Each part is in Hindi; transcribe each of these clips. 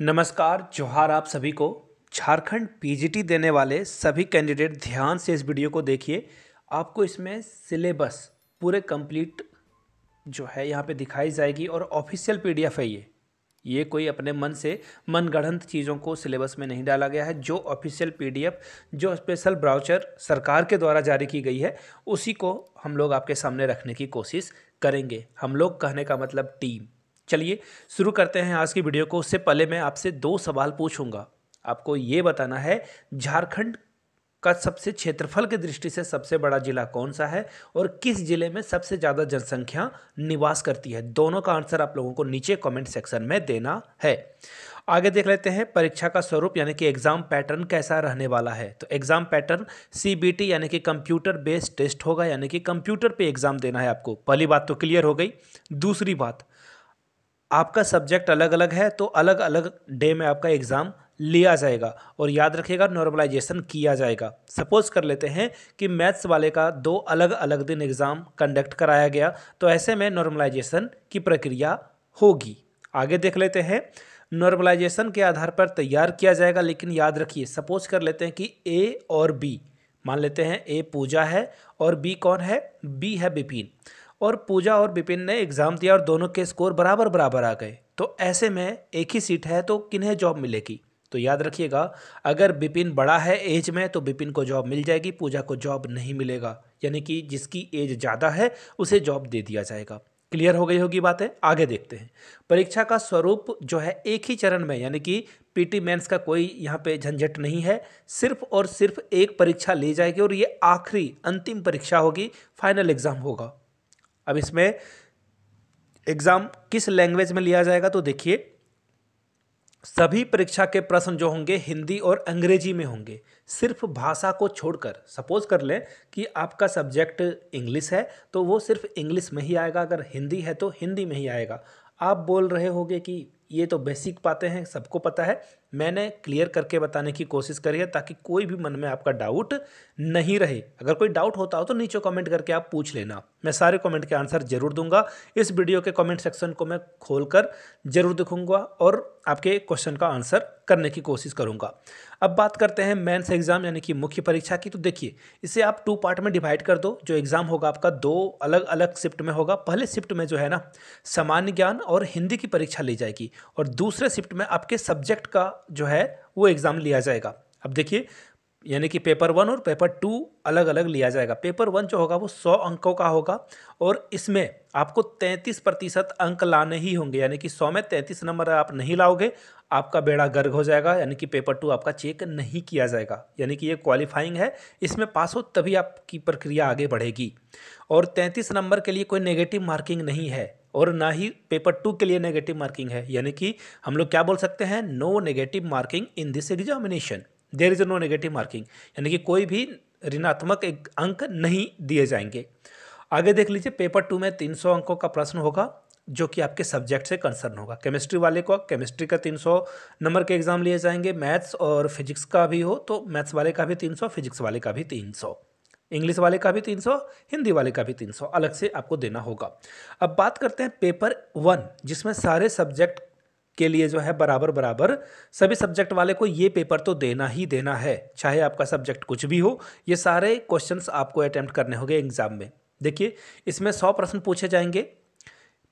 नमस्कार जोहार आप सभी को झारखंड पीजीटी देने वाले सभी कैंडिडेट ध्यान से इस वीडियो को देखिए आपको इसमें सिलेबस पूरे कंप्लीट जो है यहाँ पे दिखाई जाएगी और ऑफिशियल पीडीएफ है ये ये कोई अपने मन से मनगढ़ंत चीज़ों को सिलेबस में नहीं डाला गया है जो ऑफिशियल पीडीएफ जो स्पेशल ब्राउचर सरकार के द्वारा जारी की गई है उसी को हम लोग आपके सामने रखने की कोशिश करेंगे हम लोग कहने का मतलब टीम चलिए शुरू करते हैं आज की वीडियो को उससे पहले मैं आपसे दो सवाल पूछूंगा आपको ये बताना है झारखंड का सबसे क्षेत्रफल की दृष्टि से सबसे बड़ा जिला कौन सा है और किस जिले में सबसे ज़्यादा जनसंख्या निवास करती है दोनों का आंसर आप लोगों को नीचे कमेंट सेक्शन में देना है आगे देख लेते हैं परीक्षा का स्वरूप यानी कि एग्ज़ाम पैटर्न कैसा रहने वाला है तो एग्ज़ाम पैटर्न सी यानी कि कंप्यूटर बेस्ड टेस्ट होगा यानी कि कंप्यूटर पर एग्ज़ाम देना है आपको पहली बात तो क्लियर हो गई दूसरी बात आपका सब्जेक्ट अलग अलग है तो अलग अलग डे में आपका एग्ज़ाम लिया जाएगा और याद रखिएगा नॉर्मलाइजेशन किया जाएगा सपोज़ कर लेते हैं कि मैथ्स वाले का दो अलग अलग दिन एग्ज़ाम कंडक्ट कराया गया तो ऐसे में नॉर्मलाइजेशन की प्रक्रिया होगी आगे देख लेते हैं नॉर्मलाइजेशन के आधार पर तैयार किया जाएगा लेकिन याद रखिए सपोज कर लेते हैं कि ए और बी मान लेते हैं ए पूजा है और बी कौन है बी है बिपिन और पूजा और बिपिन ने एग्ज़ाम दिया और दोनों के स्कोर बराबर बराबर आ गए तो ऐसे में एक ही सीट है तो किन्हें जॉब मिलेगी तो याद रखिएगा अगर बिपिन बड़ा है एज में तो बिपिन को जॉब मिल जाएगी पूजा को जॉब नहीं मिलेगा यानी कि जिसकी एज ज़्यादा है उसे जॉब दे दिया जाएगा क्लियर हो गई होगी बातें आगे देखते हैं परीक्षा का स्वरूप जो है एक ही चरण में यानी कि पीटी मेंस का कोई यहाँ पे झंझट नहीं है सिर्फ और सिर्फ एक परीक्षा ली जाएगी और ये आखिरी अंतिम परीक्षा होगी फाइनल एग्ज़ाम होगा अब इसमें एग्ज़ाम किस लैंग्वेज में लिया जाएगा तो देखिए सभी परीक्षा के प्रश्न जो होंगे हिंदी और अंग्रेजी में होंगे सिर्फ भाषा को छोड़कर सपोज कर लें कि आपका सब्जेक्ट इंग्लिश है तो वो सिर्फ इंग्लिश में ही आएगा अगर हिंदी है तो हिंदी में ही आएगा आप बोल रहे होगे कि ये तो बेसिक बातें हैं सबको पता है मैंने क्लियर करके बताने की कोशिश करी है ताकि कोई भी मन में आपका डाउट नहीं रहे अगर कोई डाउट होता हो तो नीचे कमेंट करके आप पूछ लेना मैं सारे कमेंट के आंसर ज़रूर दूंगा इस वीडियो के कमेंट सेक्शन को मैं खोलकर ज़रूर दिखूंगा और आपके क्वेश्चन का आंसर करने की कोशिश करूंगा अब बात करते हैं मेन्स एग्ज़ाम यानी कि मुख्य परीक्षा की तो देखिए इसे आप टू पार्ट में डिवाइड कर दो जो एग्ज़ाम होगा आपका दो अलग अलग शिफ्ट में होगा पहले शिफ्ट में जो है ना सामान्य ज्ञान और हिंदी की परीक्षा ली जाएगी और दूसरे शिफ्ट में आपके सब्जेक्ट का जो है वो एग्ज़ाम लिया जाएगा अब देखिए यानी कि पेपर वन और पेपर टू अलग अलग लिया जाएगा पेपर वन जो होगा वो सौ अंकों का होगा और इसमें आपको तैंतीस प्रतिशत अंक लाने ही होंगे यानी कि सौ में तैंतीस नंबर आप नहीं लाओगे आपका बेड़ा गर्ग हो जाएगा यानी कि पेपर टू आपका चेक नहीं किया जाएगा यानी कि ये क्वालिफाइंग है इसमें पास हो तभी आपकी प्रक्रिया आगे बढ़ेगी और तैंतीस नंबर के लिए कोई नेगेटिव मार्किंग नहीं है और ना ही पेपर टू के लिए नेगेटिव मार्किंग है यानी कि हम लोग क्या बोल सकते हैं no negative marking in this examination there is no negative marking यानी कि कोई भी ऋणात्मक एक अंक नहीं दिए जाएंगे आगे देख लीजिए पेपर टू में तीन सौ अंकों का प्रश्न होगा जो कि आपके सब्जेक्ट से कंसर्न होगा केमिस्ट्री वाले को केमिस्ट्री का तीन सौ नंबर के एग्ज़ाम लिए जाएंगे मैथ्स और फिजिक्स का भी हो तो मैथ्स वाले का भी तीन सौ फिजिक्स वाले का भी तीन सौ इंग्लिश वाले का भी 300 हिंदी वाले का भी 300 अलग से आपको देना होगा अब बात करते हैं पेपर वन जिसमें सारे सब्जेक्ट के लिए जो है बराबर बराबर सभी सब्जेक्ट वाले को ये पेपर तो देना ही देना है चाहे आपका सब्जेक्ट कुछ भी हो ये सारे क्वेश्चंस आपको अटैम्प्ट करने होंगे एग्जाम में देखिए इसमें सौ प्रश्न पूछे जाएंगे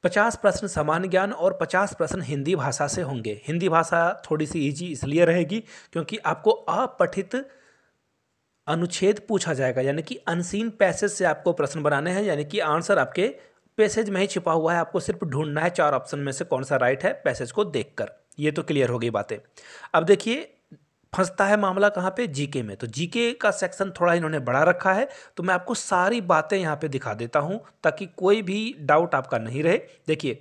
पचास प्रश्न सामान्य ज्ञान और पचास प्रश्न हिंदी भाषा से होंगे हिंदी भाषा थोड़ी सी ईजी इसलिए रहेगी क्योंकि आपको अपठित अनुच्छेद पूछा जाएगा यानी कि अनसीन पैसेज से आपको प्रश्न बनाने हैं यानी कि आंसर आपके पैसेज में ही छिपा हुआ है आपको सिर्फ ढूंढना है चार ऑप्शन में से कौन सा राइट है पैसेज को देखकर ये तो क्लियर हो गई बातें अब देखिए फंसता है मामला कहाँ पे जीके में तो जीके का सेक्शन थोड़ा इन्होंने बढ़ा रखा है तो मैं आपको सारी बातें यहाँ पे दिखा देता हूँ ताकि कोई भी डाउट आपका नहीं रहे देखिए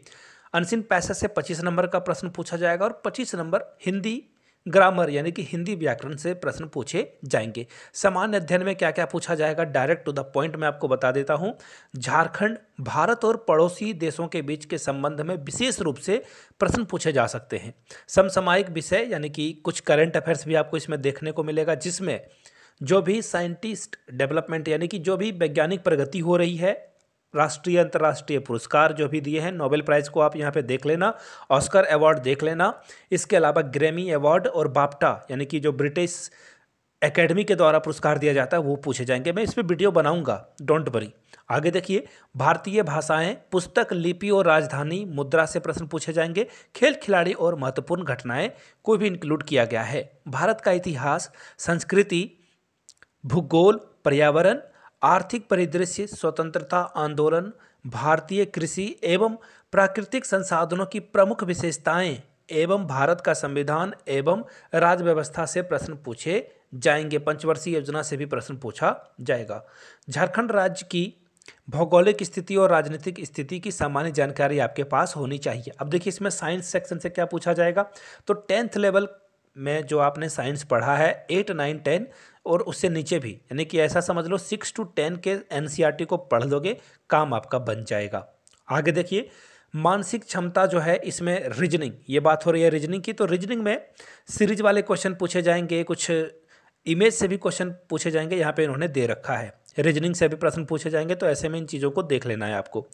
अनसिन पैसेज से 25 नंबर का प्रश्न पूछा जाएगा और 25 नंबर हिंदी ग्रामर यानी कि हिंदी व्याकरण से प्रश्न पूछे जाएंगे सामान्य अध्ययन में क्या क्या पूछा जाएगा डायरेक्ट टू द पॉइंट मैं आपको बता देता हूँ झारखंड भारत और पड़ोसी देशों के बीच के संबंध में विशेष रूप से प्रश्न पूछे जा सकते हैं समसामायिक विषय यानी कि कुछ करंट अफेयर्स भी आपको इसमें देखने को मिलेगा जिसमें जो भी साइंटिस्ट डेवलपमेंट यानी कि जो भी वैज्ञानिक प्रगति हो रही है राष्ट्रीय अंतर्राष्ट्रीय पुरस्कार जो भी दिए हैं नोबेल प्राइज़ को आप यहाँ पे देख लेना ऑस्कर अवार्ड देख लेना इसके अलावा ग्रेमी अवार्ड और बापटा यानी कि जो ब्रिटिश एकेडमी के द्वारा पुरस्कार दिया जाता है वो पूछे जाएंगे मैं इस पर वीडियो बनाऊंगा डोंट वरी आगे देखिए भारतीय भाषाएं पुस्तक लिपि और राजधानी मुद्रा से प्रश्न पूछे जाएंगे खेल खिलाड़ी और महत्वपूर्ण घटनाएं को भी इंक्लूड किया गया है भारत का इतिहास संस्कृति भूगोल पर्यावरण आर्थिक परिदृश्य स्वतंत्रता आंदोलन भारतीय कृषि एवं प्राकृतिक संसाधनों की प्रमुख विशेषताएं एवं भारत का संविधान एवं राज्य व्यवस्था से प्रश्न पूछे जाएंगे पंचवर्षीय योजना से भी प्रश्न पूछा जाएगा झारखंड राज्य की भौगोलिक स्थिति और राजनीतिक स्थिति की सामान्य जानकारी आपके पास होनी चाहिए अब देखिए इसमें साइंस सेक्शन से क्या पूछा जाएगा तो टेंथ लेवल में जो आपने साइंस पढ़ा है एट नाइन टेन और उससे नीचे भी यानी कि ऐसा समझ लो सिक्स टू टेन के एन e को पढ़ लोगे काम आपका बन जाएगा आगे देखिए मानसिक क्षमता जो है इसमें रीजनिंग ये बात हो रही है रीजनिंग की तो रीजनिंग में सीरीज वाले क्वेश्चन पूछे जाएंगे कुछ इमेज से भी क्वेश्चन पूछे जाएंगे यहाँ पे इन्होंने दे रखा है रीजनिंग से भी प्रश्न पूछे जाएंगे तो ऐसे में इन चीज़ों को देख लेना है आपको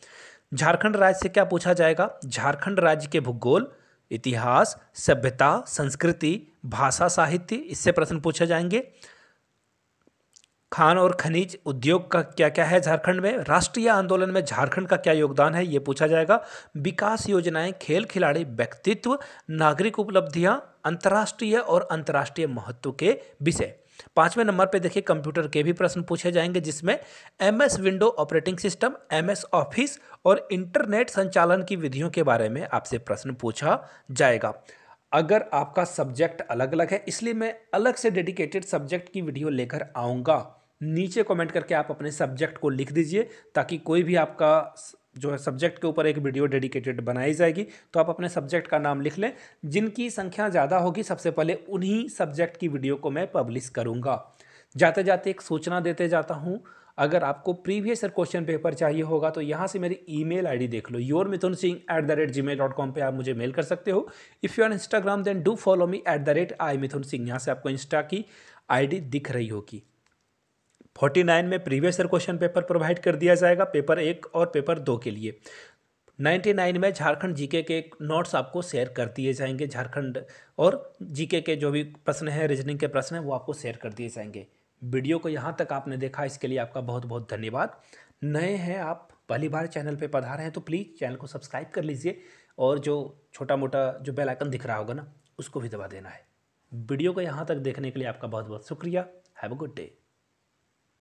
झारखंड राज्य से क्या पूछा जाएगा झारखंड राज्य के भूगोल इतिहास सभ्यता संस्कृति भाषा साहित्य इससे प्रश्न पूछे जाएंगे खान और खनिज उद्योग का क्या क्या है झारखंड में राष्ट्रीय आंदोलन में झारखंड का क्या योगदान है ये पूछा जाएगा विकास योजनाएं खेल खिलाड़ी व्यक्तित्व नागरिक उपलब्धियां अंतर्राष्ट्रीय और अंतर्राष्ट्रीय महत्व के विषय पांचवें नंबर पे देखिए कंप्यूटर के भी प्रश्न पूछे जाएंगे जिसमें M S window operating system M office और इंटरनेट संचालन की विधियों के बारे में आपसे प्रश्न पूछा जाएगा अगर आपका सब्जेक्ट अलग अलग है इसलिए मैं अलग से डेडिकेटेड सब्जेक्ट की वीडियो लेकर आऊँगा नीचे कमेंट करके आप अपने सब्जेक्ट को लिख दीजिए ताकि कोई भी आपका जो है सब्जेक्ट के ऊपर एक वीडियो डेडिकेटेड बनाई जाएगी तो आप अपने सब्जेक्ट का नाम लिख लें जिनकी संख्या ज़्यादा होगी सबसे पहले उन्हीं सब्जेक्ट की वीडियो को मैं पब्लिश करूँगा जाते जाते एक सूचना देते जाता हूँ अगर आपको प्रीवियस ईयर क्वेश्चन पेपर चाहिए होगा तो यहाँ से मेरी ईमेल आईडी देख लो your Mithun Singh at the rate Gmail dot com पर आप मुझे मेल कर सकते हो if you are Instagram then do follow me at the rate I Mithun Singh यहाँ से आपको इंस्टा की आईडी दिख रही होगी फोर्टी नाइन में previous year question paper provide कर दिया जाएगा पेपर एक और पेपर दो के लिए नाइन्टी नाइन में झारखंड जीके के नोट्स आपको शेयर कर दिए जाएंगे झारखंड और जीके के जो भी प्रश्न हैं रीजनिंग के प्रश्न हैं वो आपको शेयर कर दिए जाएंगे वीडियो को यहाँ तक आपने देखा इसके लिए आपका बहुत बहुत धन्यवाद नए हैं आप पहली बार चैनल पर पधार हैं तो प्लीज़ चैनल को सब्सक्राइब कर लीजिए और जो छोटा मोटा जो बेल आइकन दिख रहा होगा ना उसको भी दबा देना है वीडियो को यहाँ तक देखने के लिए आपका बहुत बहुत शुक्रिया हैव अ गुड डे